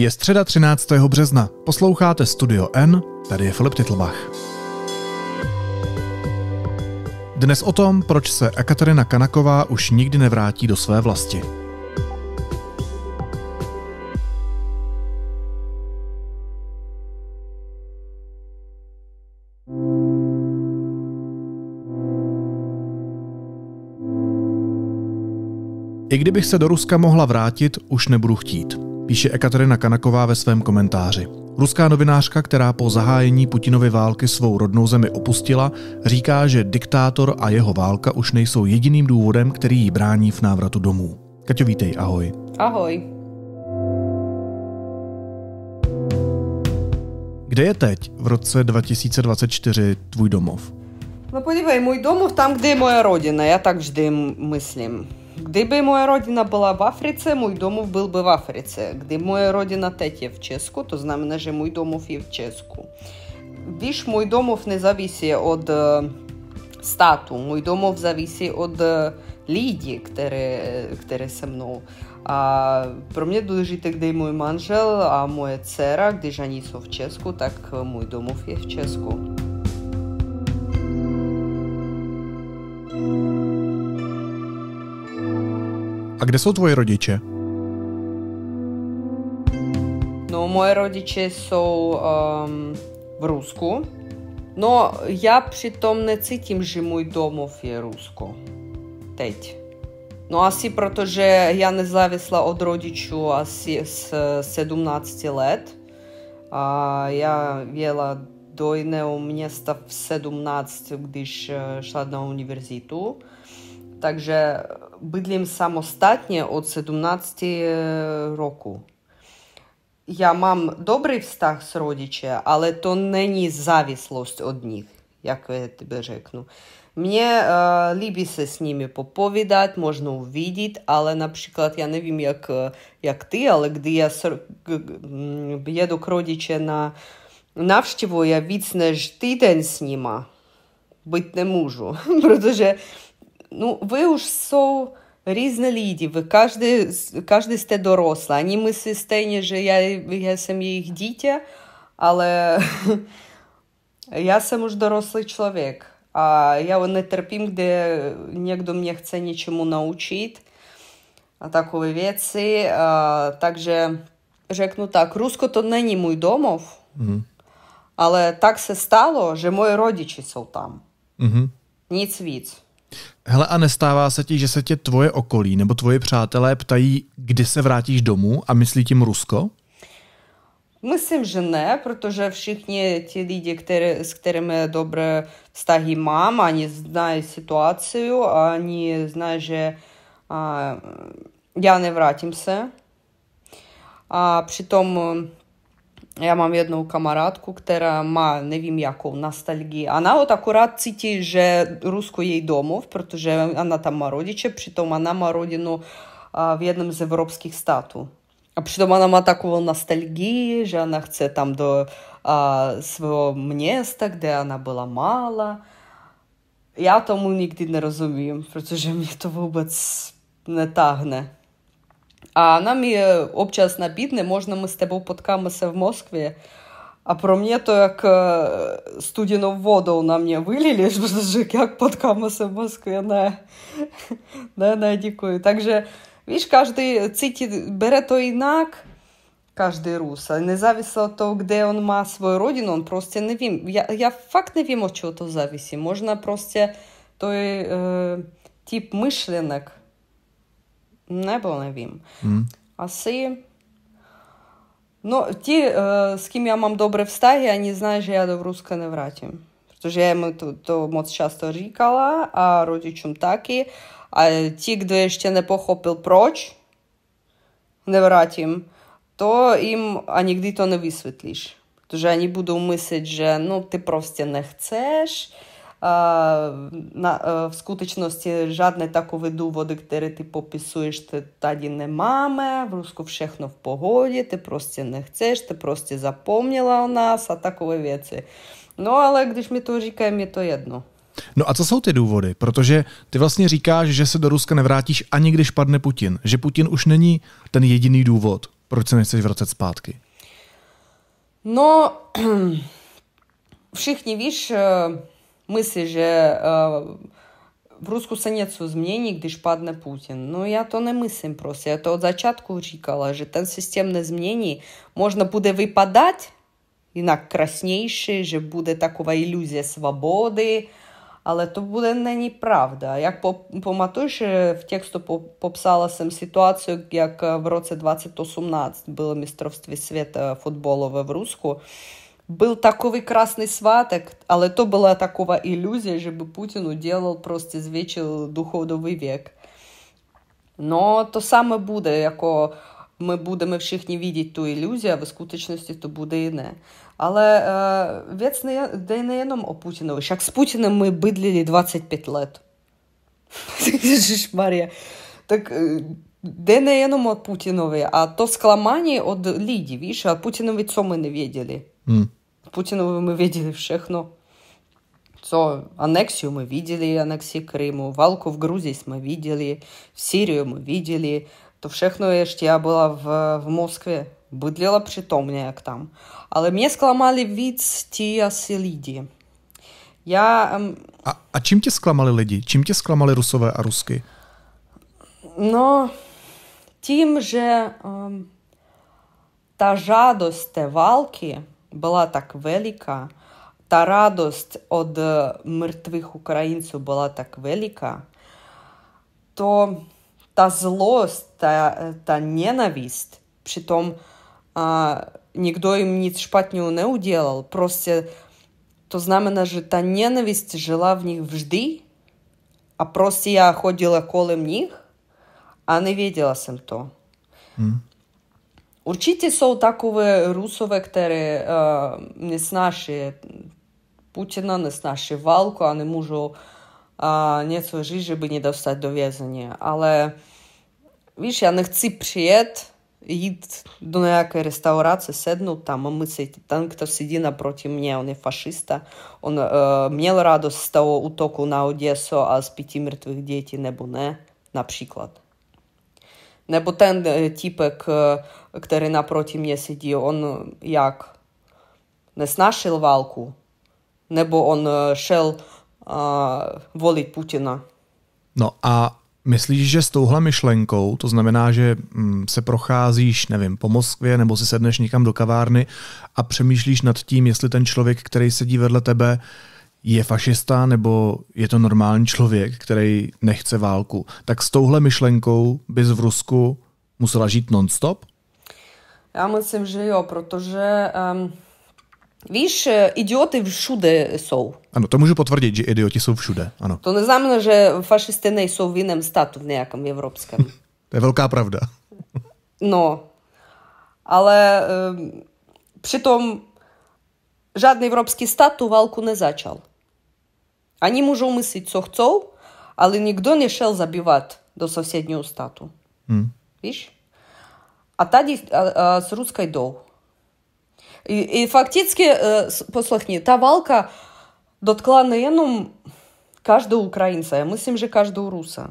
Je středa 13. března, posloucháte Studio N, tady je Filip Titlbach. Dnes o tom, proč se Ekaterina Kanaková už nikdy nevrátí do své vlasti. I kdybych se do Ruska mohla vrátit, už nebudu chtít píše Ekaterina Kanaková ve svém komentáři. Ruská novinářka, která po zahájení Putinovy války svou rodnou zemi opustila, říká, že diktátor a jeho válka už nejsou jediným důvodem, který ji brání v návratu domů. Kaťo, vítej, ahoj. Ahoj. Kde je teď, v roce 2024, tvůj domov? No podívej, můj domov tam, kde je moje rodina, já tak vždy myslím. Gdyby moja rodzina była w Afryce, mój domów byłby w Afryce. Gdy moja rodzina też jest w Czesku, to znamy, że mój domów jest w Czesku. Wiesz, mój domów nie zawisi od statu, mój domów zawisi od lidii, które, które со mną. А, про мене дожити, де мій манжел, а моя цера, де ж вони в Ческу, так мій домов є в Ческу. A kde jsou tvoje rodiče? No, moje rodiče jsou um, v Rusku, no já přitom necítím, že můj domov je Rusko. Teď. No asi protože já nezávisla od rodičů asi z 17 let. A já jela do jiného města v 17, když eh, šla na univerzitu. Takže Бидлім самостатнє від 17 року. Я мам добрий встах з родича, але то не ні завіслость від них, як я тебе рекну. Мені е, э, лібіся з ними поповідати, можна увидіти, але, наприклад, я не вім, як, э, як ти, але коли я їду к родичі на навштіву, я віцне ж з ними бути не можу, тому ну, ви уж со люди. ви кожен, кожен сте доросла. Ані ми сестені, що я, я сам їх дітя, але я сам уж дорослий чоловік. А я не терпім, де ніхто мені хоче нічому научити. А такові віці. А, также, рекну так, Русско то не мій домов, mm-hmm. але так се стало, що мої родичі сов там. Mm-hmm. Ніц віць. Hele, a nestává se ti, že se tě tvoje okolí nebo tvoje přátelé ptají, kdy se vrátíš domů a myslí tím Rusko? Myslím, že ne, protože všichni ti lidi, které, s kterými dobré vztahy mám, ani znají situaci, ani znají, že a, já nevrátím se. A přitom ja mám jednu kamaradku, ktorá má neviem wiem nostalgii. Ona вот akurát citi, že rusko jej domov, protože ona tam má rodiče, przytom ona má rodinu v jednom z evropských států. A přitom ona má takovou nostalgii, že ona chce tam do a, swojego kde ona byla mála. Ja tomu nikdy nerozumím, protože mě to vůbec netáhne. А нам є обчас набідне, можна ми з тобою поткамося в Москві. А про мене, то, як е, студіну воду на мне вылили, что як поткамося в Москві на, на, на дікую. Так же, Віж, каждый циті бере то інак, кожен рус, а независно от того, де він має свою родину, він просто не вім. Я, я факт не вім, от чого то зависі. Можна просто той е, тип мишленок, не було Mm. Аси. Ну, ті, э, с кем я мам добре в стаге, они знают, что я до русска не вратим. Тому що я йому то, то моц часто рікала, а родичам таки. А ті, хто ще не похопив проч, не вратім, то їм а нігди то не висвітлиш. Тому що вони будуть мислити, що ну, ти просто не хочеш, v skutečnosti žádné takové důvody, které ty popisuješ, ty tady nemáme, v Rusku všechno v pohodě, ty prostě nechceš, ty prostě zapomněla o nás a takové věci. No ale když mi to říkají, mi to jedno. No a co jsou ty důvody? Protože ty vlastně říkáš, že se do Ruska nevrátíš ani když padne Putin. Že Putin už není ten jediný důvod, proč se nechceš vracet zpátky. No, všichni víš, eh, Мисли же э, в Руську санецю змінені, гдіж падне Путін. Ну я то не мислим просто. Я то від зачатку чекала, що те системне змінення можна буде випадати, інак красніше, що буде такова ілюзія свободи, але то буде не правда. Як поматуєш, в тексту попсала сам ситуацію, як в році 2018 було містерство світу футболове в Руську, был такой красный сваток, але то была такова иллюзия, чтобы Путин уделал просто звечил духовний век. Но то саме буде, яко ми будемо всіхні видіти ту ілюзію, а в іскуточності то буде і не. Але е, э, вець не, де не єном о Путінович. Як з Путіним ми бидлили 25 лет. Марія. Так э, де не єном о Путінові, а то скламані від Ліді, віш, а Путінові цьому не відділи. Mm. Путинова мы видели всех, но Цо, аннексию мы видели, аннексии Крыму, валку в Грузии мы видели, в Сирию мы видели. То všechno ještě я была в, в Москве, bydlela przytomnie jak tam. Ale mnie sklamali widz ti asi lidi. Ja... Um... A, a čím tě zklamali lidi? Čím tě zklamali Rusové a Rusky? No, tím, že um, ta žádost té války, була так велика, та радость від е, мертвих українців була так велика, то та злость та, е, та ненависть, притом а, никто им ни шпатню не уделал, просто то знамена же та ненависть жила в них вжди, а просто я ходила колем них, а не видела сам то. Mm. Určitě jsou takové rusové, které uh, eh, nesnáší Putina, nesnáší válku a nemůžou uh, něco říct, že by nedostat do vězení. Ale víš, já nechci přijet, jít do nějaké restaurace, sednout tam a myslet, ten, kdo sedí naproti mě, on je fašista, on uh, měl radost z toho útoku na Oděso a z pěti mrtvých dětí, nebo ne, například. Nebo ten eh, typek, eh, který naproti mě sedí, on eh, jak? Nesnášel válku? Nebo on šel uh, volit Putina? No a Myslíš, že s touhle myšlenkou, to znamená, že mm, se procházíš, nevím, po Moskvě nebo si sedneš někam do kavárny a přemýšlíš nad tím, jestli ten člověk, který sedí vedle tebe, je fašista nebo je to normální člověk, který nechce válku, tak s touhle myšlenkou bys v Rusku musela žít nonstop? Já myslím, že jo, protože um, víš, idioty všude jsou. Ano, to můžu potvrdit, že idioti jsou všude, ano. To neznamená, že fašisty nejsou v jiném státu, v nějakém evropském. to je velká pravda. no, ale um, přitom žádný evropský stát tu válku nezačal. Ані можу мислити сохцов, але ніхто не шел забивати до сусіднього стату. Mm. Віж? А тоді а, а, з русской дов. І, і фактично, э, послухні, та валка доткла неном кожного українця, я мислим, що кожного руса.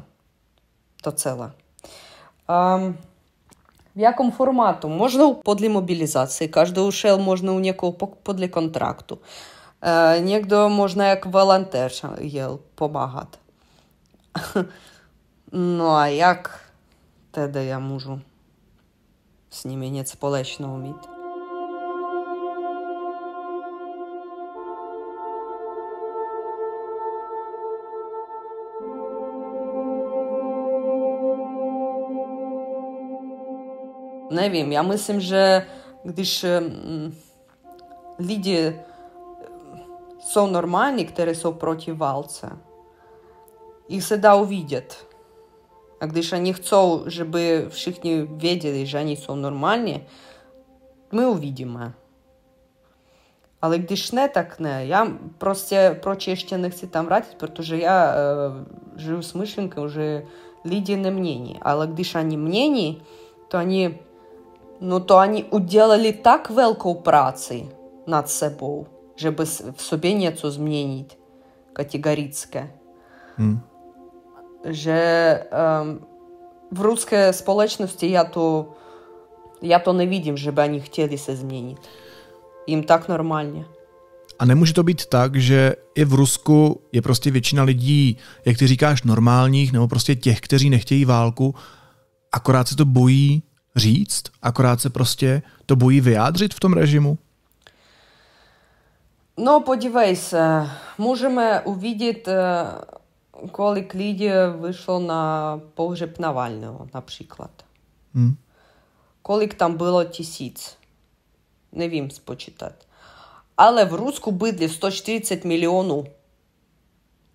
То цела. Um, в якому формату? Можна подле мобілізації, кожного шел можна у некого подле контракту. Е, Нігдо можна як волонтер є помагати. Ну, а як те, де я можу з ними не сполечно вміти? Не вім, я мислим, що, коли ем, люди Są normalni, które są против Валца. Их всегда увидят. А když они хотят, чтобы вšichni věděli, že они jsou нормальні, ми увидимо. Але když не, так не. Я просто про чещених ці там вратить, потому що я э, живу с мышленкой уже лидийное мнение. Але když они мнений, то они, ну, то они уделали так велику праці над собою, že v sobě něco změnit kategorické. Hmm. Že um, v ruské společnosti já to, já to nevidím, že by oni chtěli se změnit. Im tak normálně. A nemůže to být tak, že i v Rusku je prostě většina lidí, jak ty říkáš, normálních, nebo prostě těch, kteří nechtějí válku, akorát se to bojí říct, akorát se prostě to bojí vyjádřit v tom režimu? Но ну, подівайся, можемо увидіти, коли Клідія вийшло на погреб Навального, наприклад. Mm. Колик там було тисяч. Не вім спочитати. Але в Руську бидлі 140 мільйонів.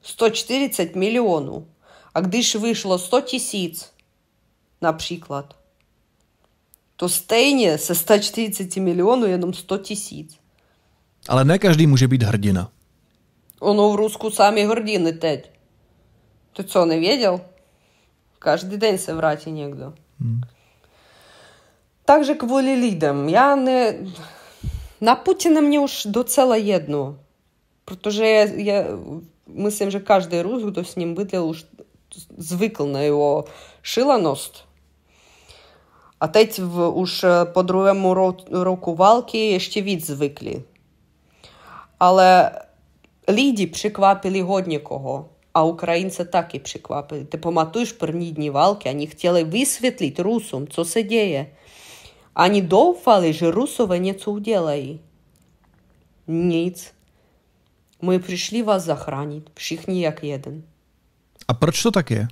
140 мільйонів. А коли ж вийшло 100 тисяч, наприклад, то стейні со 140 мільйонів я 100 тисяч. Ale ne každý může být hrdina. Ono v Rusku sami hrdiny teď. Ты что, не видел? Каждый день соврать и негде. Mm. Также к волі лідам. Я не... На Путіна мені уж до цела єдно. Protože я, я myslím, že každý Rus, kdo s ním bydlel, už zvykl na jeho šilanost. A teď v, už po druhému ro, roku války ještě víc zvykli. Але ліді приквапили годні кого. а украінцы так і прыквапылі ты паматуеш прні днівалкі они хцелы высветліць русум цо сыдзее они доўфалы же русова не цудзелай ніц мы прыйшлі вас захраніць пшіх ніяк еден апроч што такія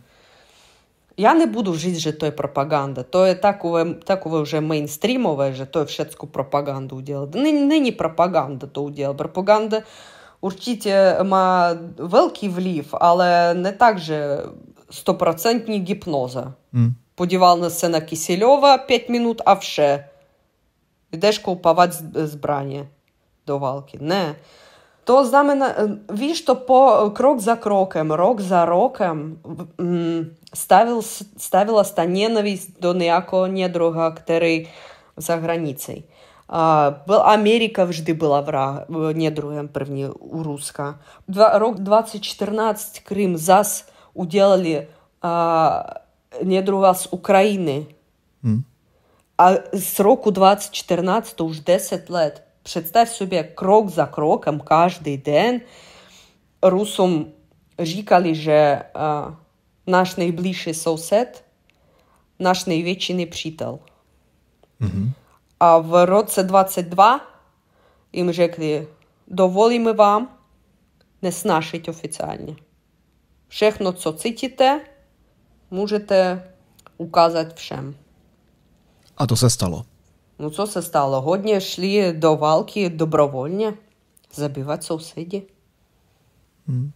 Я не буду жити же той пропаганда, то є такове, такове вже мейнстрімове, же, то всецьку пропаганду уділа. Нині пропаганда то уділа. Пропаганда určitě ма великий влів, але не так же стопроцентні гіпноза. Mm. Подівал се на Кисельова 5 минут, а все. Йдеш ковпавати збрання до валки. Не. To znamená, víš, to po krok za krokem, rok za rokem stavil, stavila ta nenavist do nějakého недруга, který за границей. Америка вжди была враг, недругом první у Руска. Два, рок 2014 Крым ЗАС уделали а, недруга с Украины. Mm. А сроку 2014 уж 10 лет. Представь себе крок за кроком каждый день. Русам říkali, že uh, náš nejbližší soused, náš největší nepřítel. Mm-hmm. A v roce 22 jim řekli, dovolíme vám nesnášet oficiálně. Všechno, co cítíte, můžete ukázat všem. A to se stalo. Ну, co se stalo? Hodně šli do války dobrovolně zabývat sousedy. Hmm.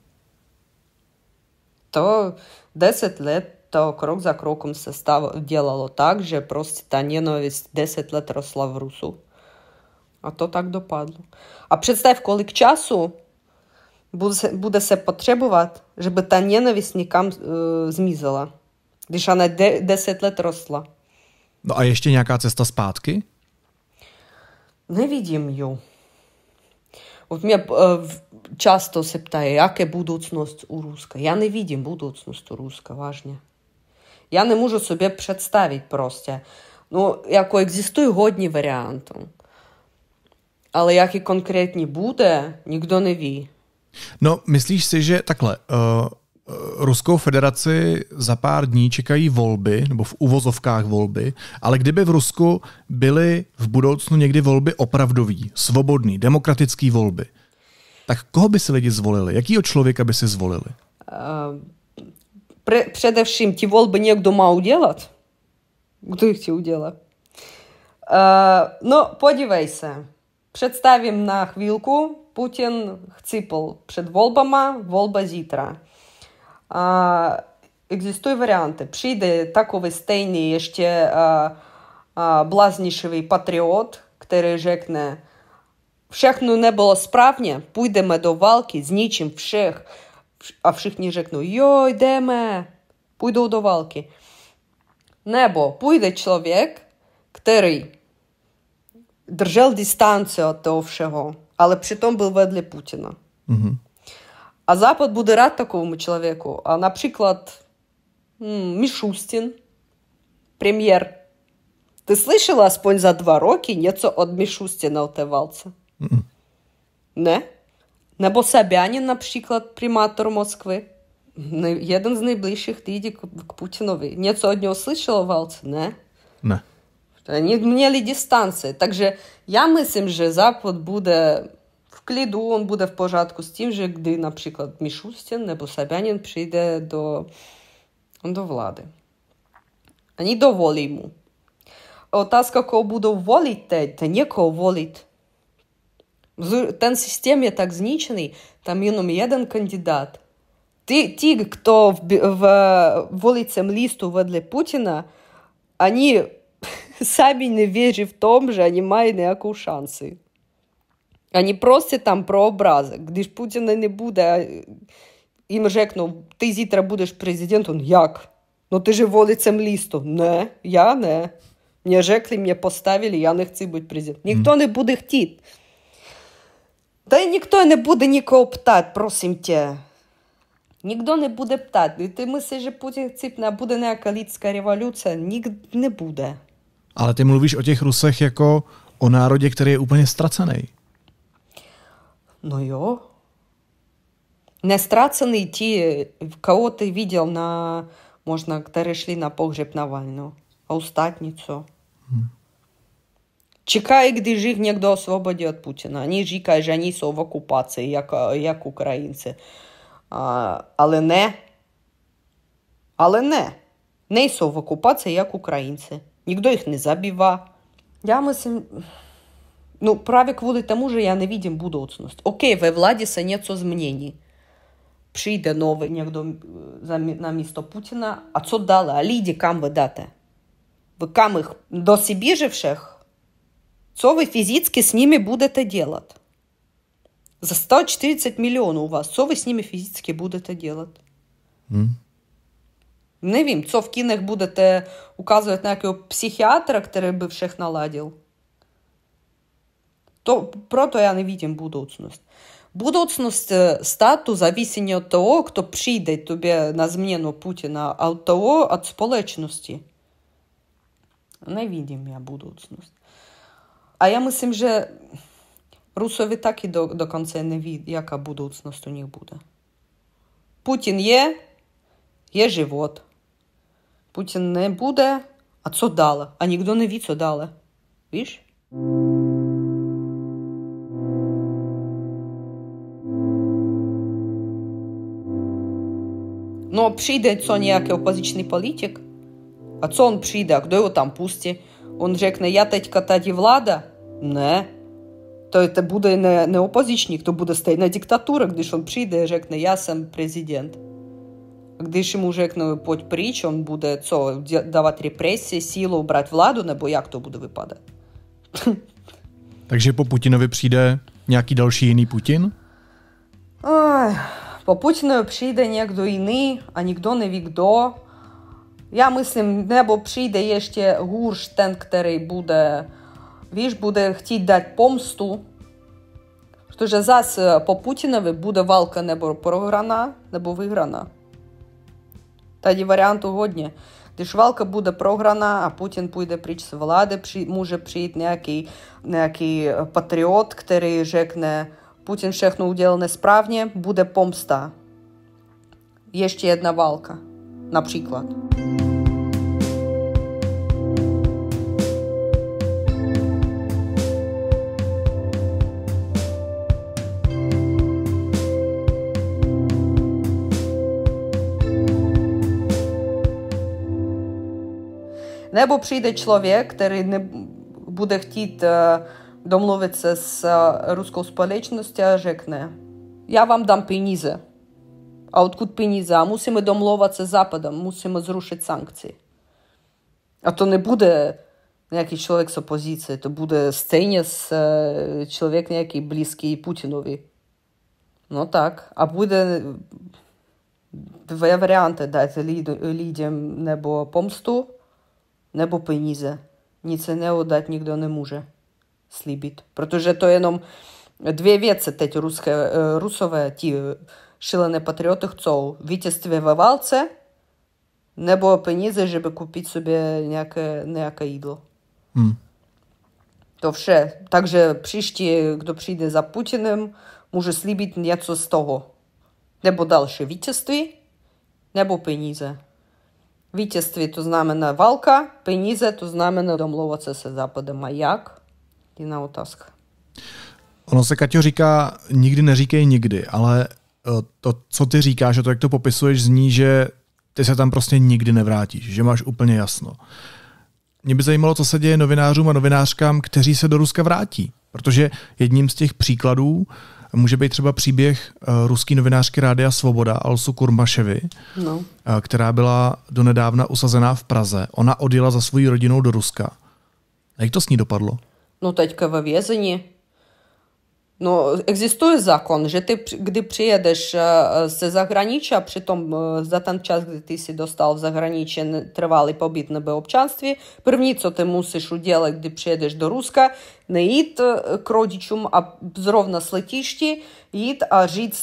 To deset let to krok za krokem se stalo, dělalo tak, že prostě ta nenávist deset let rostla v Rusu. A to tak dopadlo. A představ, kolik času bude se, bude se potřebovat, żeby ta nenávist nikam uh, zmizela, když ona de, deset let rostla. No a ještě nějaká cesta zpátky? невідім'ю. Вот меня э, часто се питає, як є будучність у руска. Я не видим будучність у руска, важне. Я не можу собі представити просто. Ну, яко екзистує годні варіанти. Ale jaký konkrétní bude, nikdo neví. No, myslíš si, že takhle, uh, Ruskou federaci za pár dní čekají volby, nebo v uvozovkách volby, ale kdyby v Rusku byly v budoucnu někdy volby opravdový, svobodný, demokratický volby, tak koho by si lidi zvolili? Jakýho člověka by si zvolili? Uh, pre, především ty volby někdo má udělat. Kdo jich ti udělá? Uh, no, podívej se. Představím na chvílku, Putin. chcípl před volbama. Volba zítra. а, екзистує варіанти. Przyjdzie таковий стейний ще а, а, блазніший патріот, який жекне Wszechnu не було справнє, Пуйдемо до валки з нічим всіх. А всіхні жекну Йой, йдемо, пійду до валки. Небо, пійде чоловік, який держав дистанцію від того всього, але при тому був ведлі Путіна. Угу. А Запад буде рад такому человеку. А, наприклад, Мишустин, премьер. Ти слышала, спонь за два роки нецо от Мишустина отевалца? Mm -mm. Не? Небо Собянин, наприклад, приматор Москви. Jeden z najbliższych idzie k Putinowi. Nieco od niego słyszała o walce, nie? Nie. Они měli дистанции. Takže я myslím, že Запад буде Клідон буде в порядку з тим же, коли, наприклад, Мішустін або Собянін прийде до до влади. Ані доволі йому. Отазка, кого буду волити, та нікого волити. Тен системі так знічений, там єном один кандидат. Ті, ті хто в, в, вулицям лісту ведли Путіна, вони самі не вірять в тому, що вони мають ніякого шансу а не просто там про образи. Де ж Путіна не буде, їм жекнув, ти зітра будеш президентом. Як? Ну ти же волицем лістом. Не, я не. Мені жекли, мені поставили, я не хочу бути президентом. Ніхто mm. не буде хотіти. Та й ніхто не буде нікого птати, просим тебе. Ніхто не буде птати. Ти мислиш, що Путін ціпне, буде ніяка лідська революція, ніхто не буде. Але ти mluvíš o těch Rusech jako o národě, který je úplně ztracený. Ну йо. Не страцаны ті, кого ты видел на можно перейшли на погреб Навального, а у статницу. Mm. Чекай, гdy жив некто освободі від Путіна. Ані ж каже, ані са в окупації, як, як українці. А, але не. Але не. Не са в окупації, як українці. Ніхто їх не забіва. Я мислю, Ну, праве кводи тому же я не видим будуцност. Окей, ве владі се нецо змнені. Прийде новий некто на місто Путіна, а що дали? А ліді кам ви дате? Ви кам їх до сибіживших? Що ви фізично з ними будете делать? За 140 мільйонів у вас. Що ви з ними фізично будете делать? Mm. Не вім, що в кінах будете указувати на якого психіатра, який би всіх наладив? То, proto ja ne vidim budućnost. Budućnost statu zavisenje od toho, kto přijde tobě na zmjenu Putina, a od toho, od společnosti. Ne vidim ja budućnost. A ja mislim, že Rusovi tak i do, do konca ne vidi jaka budućnost u njih bude. Putin je, je život. Putin ne bude, a co dala? A nikdo ne vidi, co dala. Viš? Viš? No, přijde co nějaký opozičný politik? A co on přijde? Kdo ho tam pustí? On řekne, já teďka tady vláda? Ne. To, je to bude ne, ne opozičník, to bude stejná diktatura, když on přijde a řekne, já jsem prezident. Když йому řeknou, pojď pryč, on bude co, dávat represi, sílu, brát vládu, nebo jak to bude vypadat? Takže po Putinovi přijde nějaký další jiný Putin? Ой, Попутною прийде некто іний, а ніхто не вікдо. Я мислим, небо прийде ще гурш, тен, який буде, віж, буде хотіть дати помсту. Тож зараз е, по Путінові буде валка небо програна, небо виграна. Тоді варіант угодні. Тож валка буде програна, а Путін піде пріч з влади, може прийти який, який е, патріот, який жекне – Putin všechno udělal nesprávně, bude pomsta. Ještě jedna válka, například. Nebo přijde člověk, který ne, bude chtít uh, домлuvit с ruskou společností a řekne, já vám dám peníze. A odkud peníze? A musíme domlouvat se Západem, musíme zrušit sankci. A to не буде Nějaký člověk z opozice, to bude stejně s člověk nějaký blízký Putinovi. No tak, a bude dva varianty dát lidem nebo pomstu, nebo peníze. Nic jiného dát nikdo nemůže slíbit, protože to je jenom dvě věci teď ruské, rusové, ti šilené patrioty chcou vítězství ve válce nebo peníze, żeby koupit sobě nějaké, nějaké jídlo. Hmm. To vše. Takže příští, kdo přijde za Putinem, může slíbit něco z toho. Nebo další vítězství, nebo peníze. Vítězství to znamená válka, peníze to znamená domlouvat se se Západem. A jak? jiná otázka. Ono se, Kaťo, říká, nikdy neříkej nikdy, ale e, to, co ty říkáš a to, jak to popisuješ, zní, že ty se tam prostě nikdy nevrátíš, že máš úplně jasno. Mě by zajímalo, co se děje novinářům a novinářkám, kteří se do Ruska vrátí. Protože jedním z těch příkladů může být třeba příběh e, ruský novinářky Rádia Svoboda Alsu Kurmaševi, no. E, která byla donedávna usazená v Praze. Ona odjela za svou rodinou do Ruska. Jak to s ní dopadlo? ну, тать кавовезані. Но egzistuje zakon, że ty, gdy przyjedziesz z zagranicza, przy tym za ten czas, gdy ty się dostał w zagranicze trwały pobyt na beobczanstwie, pierwsze co ty musisz udzielać, gdy przyjedziesz do Ruska, nie idź k rodzicom, a zrówna sletisz ty, idź, a żyć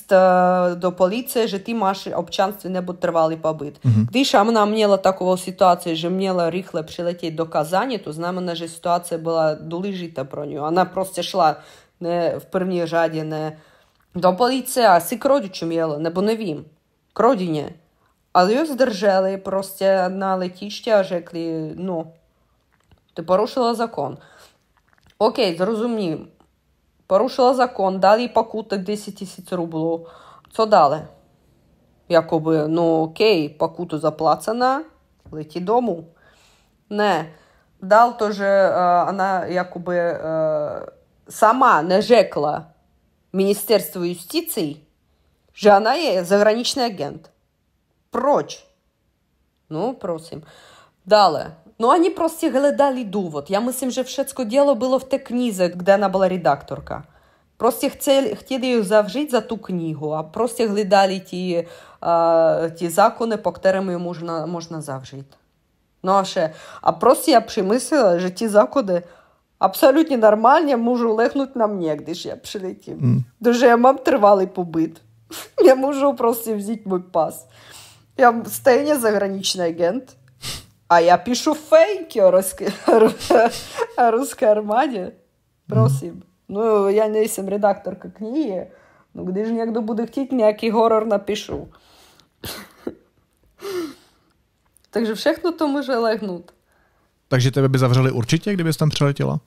do policji, że ty masz obczanstwie nebo trwały pobyt. Mhm. Gdyż ona miała taką sytuację, że miała rychle przylecieć do Kazani, to znamená, że sytuacja była doliżyta pro nią. Ona proste szła не в první жаді не. до поліції, а си к родичам не боновім, к Але його здержали просто на летіщі, а жекли, ну, ти порушила закон. Окей, зрозумів. Порушила закон, дали їй покуток 10 тисяч рублів. Що дали? Якоби, ну окей, покуту заплацана, леті дому. Не, дал тоже, э, она якобы е, сама нажекла Министерство юстиции, она Жанае – заграничный агент. Прочь. Ну, просим. Далее, Ну, они просто глядали довод. Я мислим, що все діло було в те книзі, де вона була редакторка. Просто хотіли її завжити за ту книгу, а просто глядали ті, а, ті закони, по яким її можна, можна завжити. Ну, а ще, а просто я б мислила, що ті закони – абсолютні нормальні, я можу легнути на мені, коли ж я прилетів. Mm. Дуже я мав тривалий побит. Я можу просто взяти мій пас. Я стаю не заграничний агент, а я пишу фейки о русской, о русской армаді. Просим. Mm. Ну, я не съм редакторка книги, но když někdo bude chtít nějaký horor, napíšu. Takže všechno to může lehnout. Takže tebe by zavřeli určitě, kdybys tam přiletěla?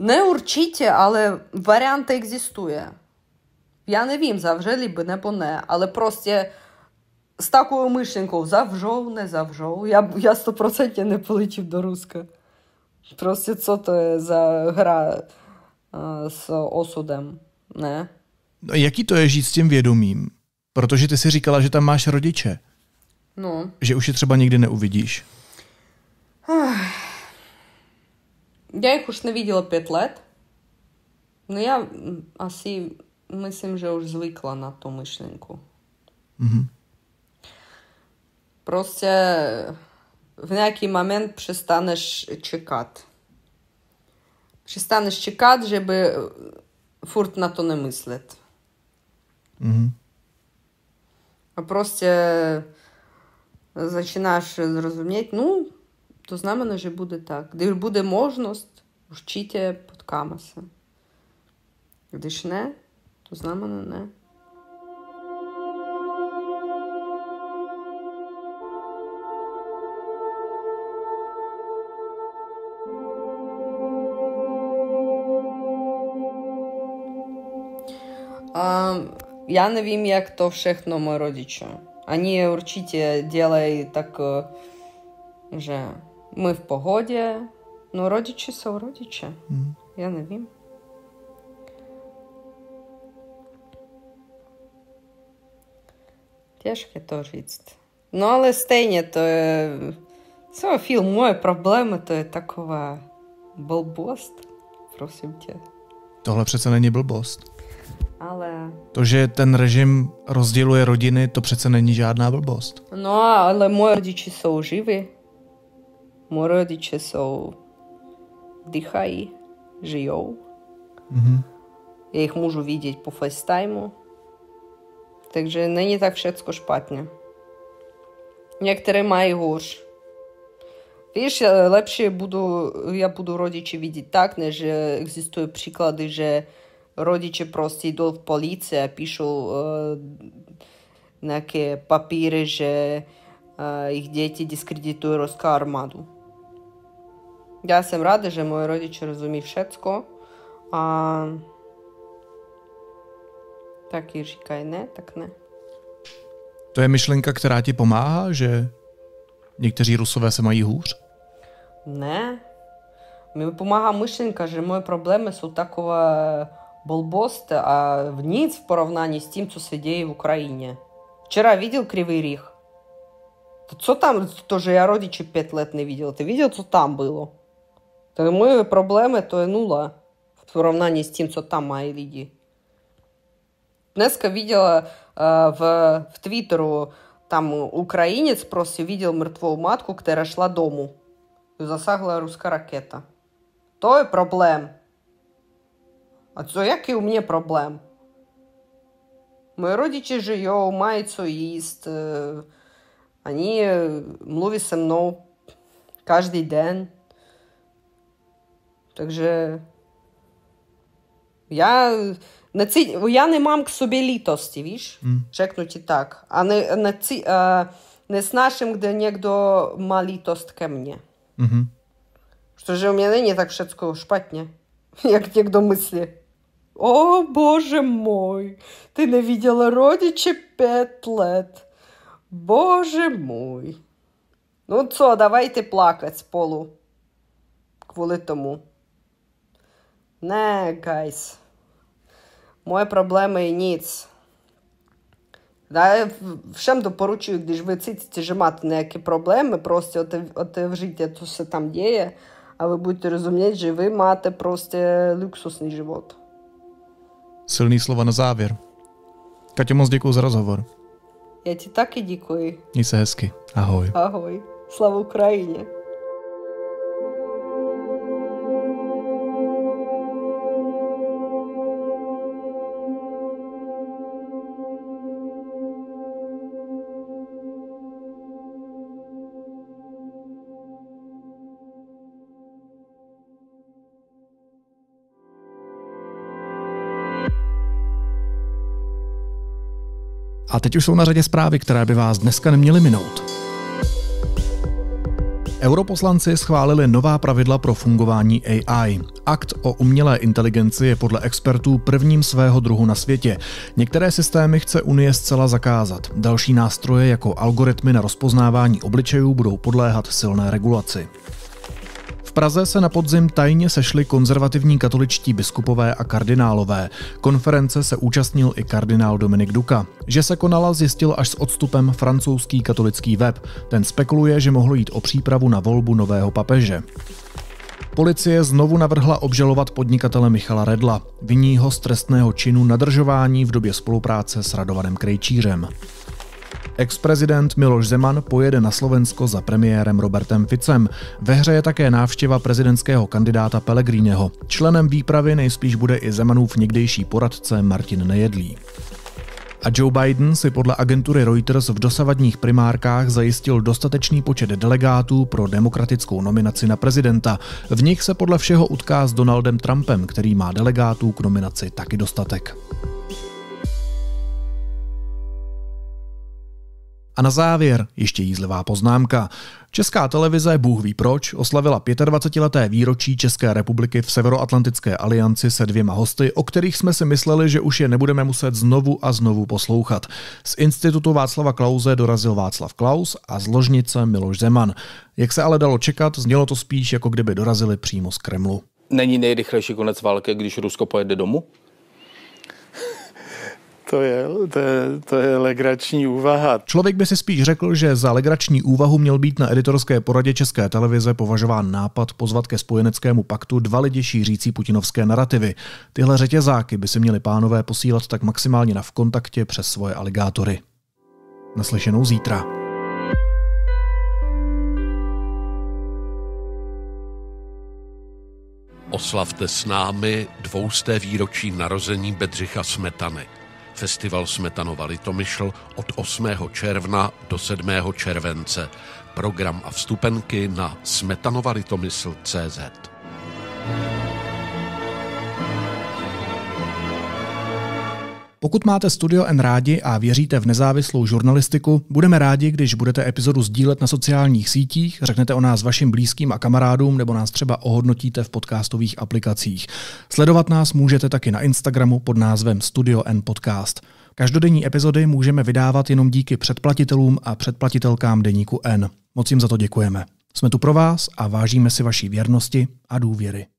Не урчіть, але варіант екзістує. Я не вім, завжди би не поне, але просто з такою мишленькою завжов, не завжов. Я я 100% не полетів до Руска. Просто це то за hra s osudem, ne? No, jaký to je žít s tím vědomím? Protože ty si říkala, že tam máš rodiče. No. Že už je třeba nikdy neuvidíš ja ich už nevidela 5 let, no ja asi myslím, že už zvykla na tú myšlienku. Mm-hmm. Proste v nejaký moment přestaneš čekat. Přestaneš čekat, že by e, furt na to nemyslet. Mm-hmm. A prostě e, začínáš zrozumět, ну, no, то з нами вже буде так. Де буде можність, вчите подкамаса. Když ne, to znamená ne. А, я не вім, як то вшехно мої родичі. Вони, určitě, ділають так е, вже Ми в погоді. Ну, родичі родичі. Mm. Я не вім. Тяжке то життя. Ну, але стейня, то це фільм мої проблеми, to je taková blbost, prosím tě. Tohle přece není blbost. Ale... To, že ten režim rozděluje rodiny, to přece není žádná blbost. No, ale moje rodiče jsou živy rodiče jsou dýchají, žijou. Mm-hmm. Já jich můžu vidět po FaceTimeu. Takže není tak všechno špatně. Některé mají hůř. Víš, eh, lepší budu, já budu rodiče vidět tak, než eh, existují příklady, že rodiče prostě jdou v policii a píšou uh, nějaké papíry, že uh, jejich děti diskreditují ruskou armádu. Já jsem ráda, že moj rodič rozumí všetko, a tak ji říkají ne, tak ne. To je myšlenka, která ti pomáhá, že někteří rusové se mají hůř? Ne. Mi pomáhá myšlenka, že moje problémy jsou takové болбост, а v ниц в поравнании с тем, что свидетелей в Украине. Вчера видел Кривый Рих? Что там, тоже я родичи пять pět let neviděl. Ty viděl, co tam bylo. Моєї проблеми то є нула в порівнянні з тим, що там має люди. Днеска видела э, е, в, в Твиттеру, там украинец просто видел мертвую матку, которая шла дому. И засагла русская ракета. То є проблем. А це як і у мене проблем? Мої родичі жиють, мають що їсти. Е, вони мовлять зі мною кожен день. Takže я на ці, я не мам к собі літості, віж? Mm. Чекнуть і так. А не, на ці, а, не с нашим, де ніхто ма літост ке мені. Mm-hmm. Що ж у мене не так швидко шпатня, як ніхто мислі. О, боже мой, ти не видела родичі п'ять лет. Боже мой. Ну, це, давайте плакать з полу. Кволи тому. Ne, guys. Моє проблеми і ніц. Да, я всім допоручую, když ви цитите, що мати ніякі проблеми, просто отвжите то, що там діє, а ви будете розуміти, що ви маєте просто люксусний живот. Silný slova na závěr. Kaťo, moc děkuji za rozhovor. Já ti taky děkuji. Měj se hezky. Ahoj. Ahoj. Slavu Ukrajině. A teď už jsou na řadě zprávy, které by vás dneska neměly minout. Europoslanci schválili nová pravidla pro fungování AI. Akt o umělé inteligenci je podle expertů prvním svého druhu na světě. Některé systémy chce Unie zcela zakázat. Další nástroje jako algoritmy na rozpoznávání obličejů budou podléhat silné regulaci. V Praze se na podzim tajně sešli konzervativní katoličtí biskupové a kardinálové. Konference se účastnil i kardinál Dominik Duka. Že se konala, zjistil až s odstupem francouzský katolický web. Ten spekuluje, že mohlo jít o přípravu na volbu nového papeže. Policie znovu navrhla obžalovat podnikatele Michala Redla. vyního z trestného činu nadržování v době spolupráce s Radovanem Krejčířem. Ex-prezident Miloš Zeman pojede na Slovensko za premiérem Robertem Ficem. Ve hře je také návštěva prezidentského kandidáta Pelegríneho. Členem výpravy nejspíš bude i Zemanův někdejší poradce Martin Nejedlí. A Joe Biden si podle agentury Reuters v dosavadních primárkách zajistil dostatečný počet delegátů pro demokratickou nominaci na prezidenta. V nich se podle všeho utká s Donaldem Trumpem, který má delegátů k nominaci taky dostatek. A na závěr ještě jízlivá poznámka. Česká televize, Bůh ví proč, oslavila 25-leté výročí České republiky v Severoatlantické alianci se dvěma hosty, o kterých jsme si mysleli, že už je nebudeme muset znovu a znovu poslouchat. Z institutu Václava Klauze dorazil Václav Klaus a z ložnice Miloš Zeman. Jak se ale dalo čekat, znělo to spíš, jako kdyby dorazili přímo z Kremlu. Není nejrychlejší konec války, když Rusko pojede domů? To je, to, je, to je legrační úvaha. Člověk by si spíš řekl, že za legrační úvahu měl být na editorské poradě České televize považován nápad pozvat ke spojeneckému paktu dva lidi šířící putinovské narrativy. Tyhle řetězáky by si měli pánové posílat tak maximálně na v kontaktě přes svoje aligátory. Naslyšenou zítra. Oslavte s námi dvousté výročí narození Bedřicha Smetany. Festival Smetanova Litomyšl od 8. června do 7. července. Program a vstupenky na smetanovalitomysl.cz. thank you Pokud máte Studio N rádi a věříte v nezávislou žurnalistiku, budeme rádi, když budete epizodu sdílet na sociálních sítích, řeknete o nás vašim blízkým a kamarádům nebo nás třeba ohodnotíte v podcastových aplikacích. Sledovat nás můžete taky na Instagramu pod názvem Studio N Podcast. Každodenní epizody můžeme vydávat jenom díky předplatitelům a předplatitelkám deníku N. Moc jim za to děkujeme. Jsme tu pro vás a vážíme si vaší věrnosti a důvěry.